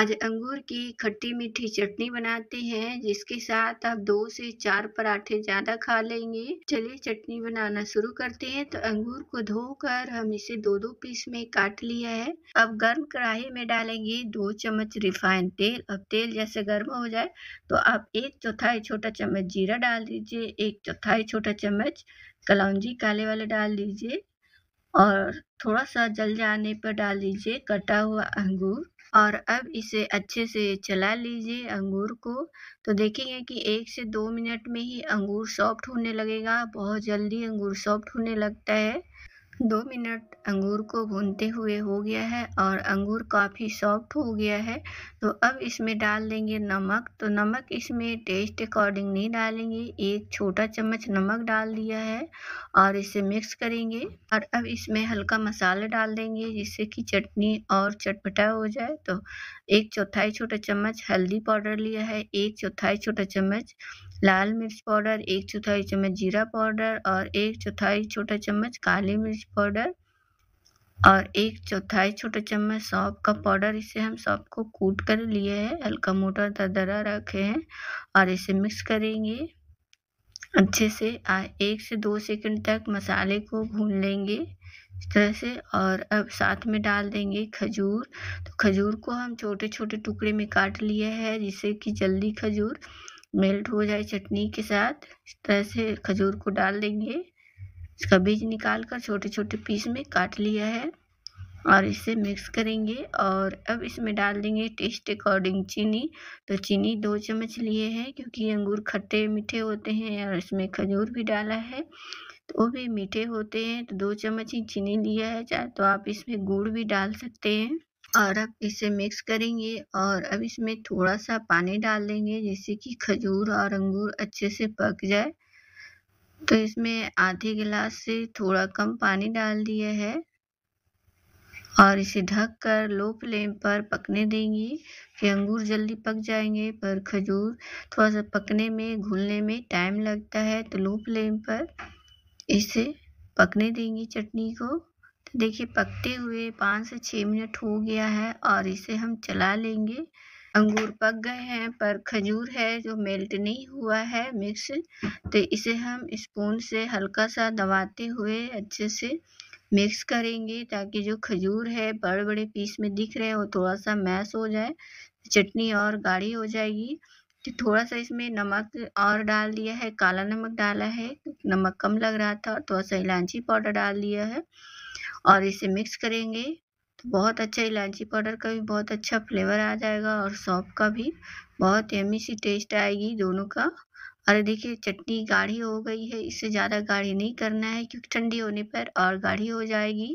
आज अंगूर की खट्टी मीठी चटनी बनाते हैं जिसके साथ आप दो से चार पराठे ज़्यादा खा लेंगे चलिए चटनी बनाना शुरू करते हैं तो अंगूर को धोकर हम इसे दो दो पीस में काट लिया है अब गर्म कढ़ाई में डालेंगे दो चम्मच रिफाइन तेल अब तेल जैसे गर्म हो जाए तो आप एक चौथाई छोटा चम्मच जीरा डाल दीजिए एक चौथाई छोटा चम्मच कलौजी काले वाले डाल दीजिए और थोड़ा सा जल जाने पर डाल दीजिए कटा हुआ अंगूर और अब इसे अच्छे से चला लीजिए अंगूर को तो देखेंगे कि एक से दो मिनट में ही अंगूर सॉफ्ट होने लगेगा बहुत जल्दी अंगूर सॉफ्ट होने लगता है दो मिनट अंगूर को भूनते हुए हो गया है और अंगूर काफ़ी सॉफ्ट हो गया है तो अब इसमें डाल देंगे नमक तो नमक इसमें टेस्ट अकॉर्डिंग नहीं डालेंगे एक छोटा चम्मच नमक डाल दिया है और इसे मिक्स करेंगे और अब इसमें हल्का मसाला डाल देंगे जिससे कि चटनी और चटपटा हो जाए तो एक चौथाई छोटा चम्मच हल्दी पाउडर लिया है एक चौथाई छोटा चम्मच लाल मिर्च पाउडर एक चौथाई चम्मच जीरा पाउडर और एक चौथाई छोटा चम्मच काली मिर्च पाउडर और एक चौथाई छोटा चम्मच सौंप का पाउडर इसे हम सौंप को कूट कर लिए हैं हल्का मोटा दरदरा रखे हैं और इसे मिक्स करेंगे अच्छे से एक से दो सेकंड तक मसाले को भून लेंगे इस तरह से और अब साथ में डाल देंगे खजूर तो खजूर को हम छोटे छोटे टुकड़े में काट लिए हैं जिससे कि जल्दी खजूर मेल्ट हो जाए चटनी के साथ इस तरह से खजूर को डाल देंगे इसका बीज निकाल कर छोटे छोटे पीस में काट लिया है और इसे मिक्स करेंगे और अब इसमें डाल देंगे टेस्ट अकॉर्डिंग चीनी तो चीनी दो चम्मच लिए हैं क्योंकि अंगूर खट्टे मीठे होते हैं और इसमें खजूर भी डाला है तो वो भी मीठे होते हैं तो दो चम्मच ही चीनी लिया है चाहे तो आप इसमें गुड़ भी डाल सकते हैं और अब इसे मिक्स करेंगे और अब इसमें थोड़ा सा पानी डाल देंगे जिससे कि खजूर और अंगूर अच्छे से पक जाए तो इसमें आधे गिलास से थोड़ा कम पानी डाल दिया है और इसे ढक कर लो फ्लेम पर पकने देंगे कि अंगूर जल्दी पक जाएंगे पर खजूर थोड़ा सा पकने में घुलने में टाइम लगता है तो लो फ्लेम पर इसे पकने देंगे चटनी को तो देखिए पकते हुए पाँच से छः मिनट हो गया है और इसे हम चला लेंगे अंगूर पक गए हैं पर खजूर है जो मेल्ट नहीं हुआ है मिक्स तो इसे हम स्पून से हल्का सा दबाते हुए अच्छे से मिक्स करेंगे ताकि जो खजूर है बड़े बड़े पीस में दिख रहे हैं वो थोड़ा सा मैश हो जाए चटनी और गाढ़ी हो जाएगी तो थोड़ा सा इसमें नमक और डाल दिया है काला नमक डाला है नमक कम लग रहा था और थोड़ा सा इलायची पाउडर डाल दिया है और इसे मिक्स करेंगे बहुत अच्छा इलायची पाउडर का भी बहुत अच्छा फ्लेवर आ जाएगा और सौंफ का भी बहुत यमी सी टेस्ट आएगी दोनों का और देखिए चटनी गाढ़ी हो गई है इससे ज़्यादा गाढ़ी नहीं करना है क्योंकि ठंडी होने पर और गाढ़ी हो जाएगी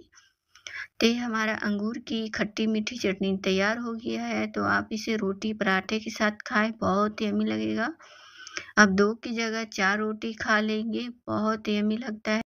तो हमारा अंगूर की खट्टी मीठी चटनी तैयार हो गया है तो आप इसे रोटी पराठे के साथ खाएं बहुत यमी लगेगा आप दो की जगह चार रोटी खा लेंगे बहुत यमी लगता है